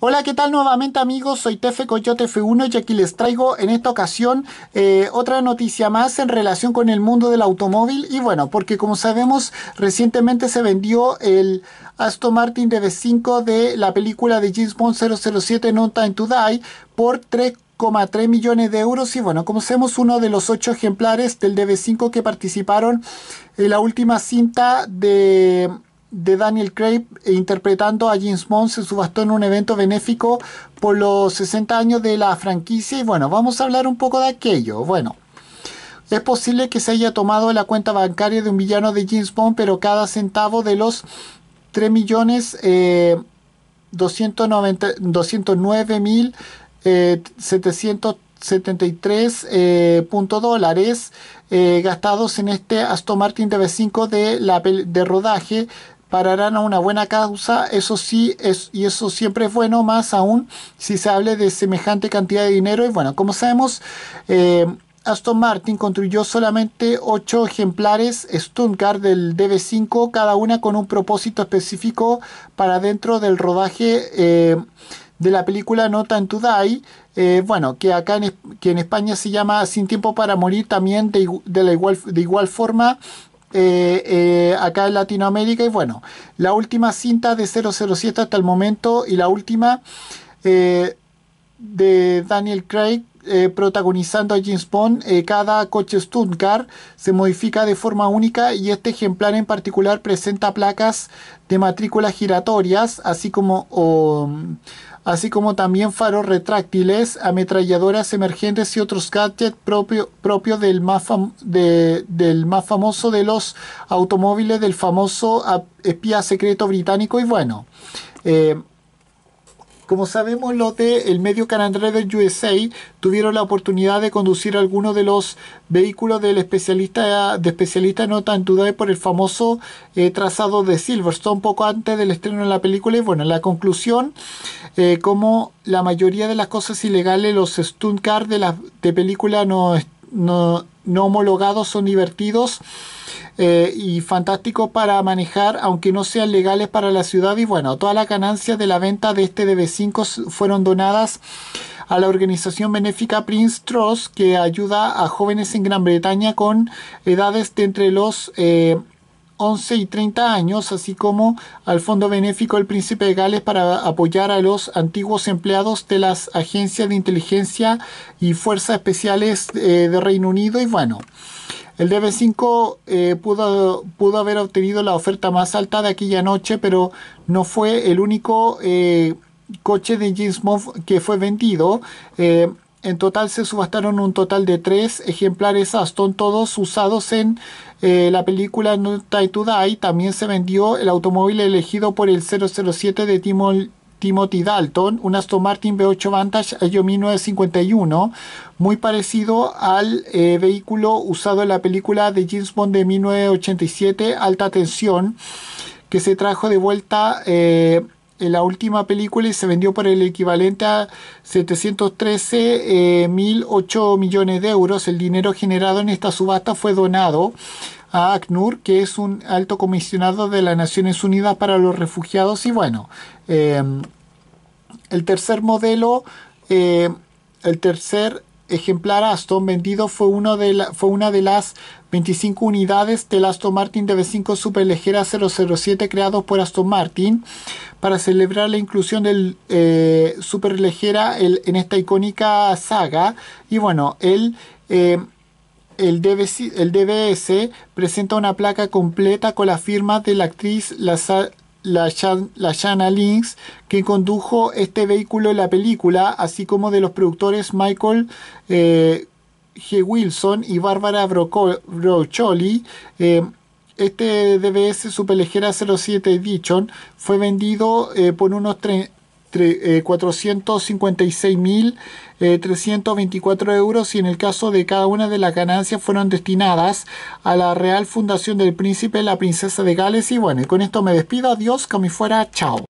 Hola, ¿qué tal nuevamente amigos? Soy Tefe Coyote F1 y aquí les traigo en esta ocasión eh, otra noticia más en relación con el mundo del automóvil y bueno, porque como sabemos recientemente se vendió el Aston Martin DB5 de la película de James Bond 007 No Time to Die por 3,3 millones de euros y bueno, como sabemos, uno de los ocho ejemplares del DB5 que participaron en la última cinta de de Daniel Craig eh, interpretando a James Bond se subastó en un evento benéfico por los 60 años de la franquicia y bueno, vamos a hablar un poco de aquello. Bueno, es posible que se haya tomado la cuenta bancaria de un villano de James Bond, pero cada centavo de los 3 millones eh, dólares gastados en este Aston Martin DB5 de, de rodaje pararán a una buena causa, eso sí, es, y eso siempre es bueno, más aún si se hable de semejante cantidad de dinero. Y bueno, como sabemos, eh, Aston Martin construyó solamente 8 ejemplares Stuntcar del DB5, cada una con un propósito específico para dentro del rodaje eh, de la película Nota en Today. Eh, bueno, que acá en, en España se llama Sin Tiempo para Morir también de, igual, de igual forma eh, eh, acá en Latinoamérica. Y bueno, la última cinta de 007 hasta el momento y la última eh, de Daniel Craig eh, protagonizando a James Bond, eh, cada coche Stuntcar se modifica de forma única y este ejemplar en particular presenta placas de matrículas giratorias, así como, así como también faros retráctiles, ametralladoras emergentes y otros gadgets propios propio del, más del más famoso de los automóviles del famoso espía secreto británico y bueno. Eh, como sabemos, los de el medio canandré del USA tuvieron la oportunidad de conducir algunos de los vehículos del especialista de especialista no tan por el famoso eh, trazado de Silverstone poco antes del estreno de la película. Y bueno, la conclusión, eh, como la mayoría de las cosas ilegales, los stunt cars de, de película no, no homologados son divertidos. Eh, y fantástico para manejar, aunque no sean legales para la ciudad. Y bueno, todas las ganancias de la venta de este DB5 fueron donadas a la organización benéfica Prince Trust, que ayuda a jóvenes en Gran Bretaña con edades de entre los... 11 eh, y 30 años, así como al Fondo Benéfico del Príncipe de Gales para apoyar a los antiguos empleados de las agencias de inteligencia y fuerzas especiales eh, de Reino Unido. Y bueno, el DB5 eh, pudo, pudo, haber obtenido la oferta más alta de aquella noche, pero no fue el único eh, coche de Move que fue vendido. Eh, en total se subastaron un total de tres ejemplares Aston, todos usados en la película No Time to También se vendió el automóvil elegido por el 007 de Timon Timothy Dalton, un Aston Martin V8 Vantage año 1951, muy parecido al eh, vehículo usado en la película de James Bond de 1987, Alta Tensión, que se trajo de vuelta eh, en la última película y se vendió por el equivalente a 713.008 eh, millones de euros. El dinero generado en esta subasta fue donado a ACNUR, que es un alto comisionado de las Naciones Unidas para los Refugiados. Y bueno, el tercer modelo, eh, el tercer ejemplar Aston vendido fue, uno de fue una de las 25 unidades del Aston Martin DB5 Superlegera 007 creados por Aston Martin para celebrar la inclusión del eh, Super en esta icónica saga. Y bueno, el, eh, el, DBS, el DBS presenta una placa completa con la firma de la actriz Lazar la Shanna Lynx, Que condujo este vehículo en la película, así como de los productores Michael eh, G. Wilson y Bárbara Brocholi. Eh, este DBS Superlegera 07 Edition fue vendido eh, por unos 456.324 eh, eh, euros y en el caso de cada una de las ganancias fueron destinadas a la Real Fundación del Príncipe, la Princesa de Gales y bueno, y con esto me despido, adiós, que fuera, chao.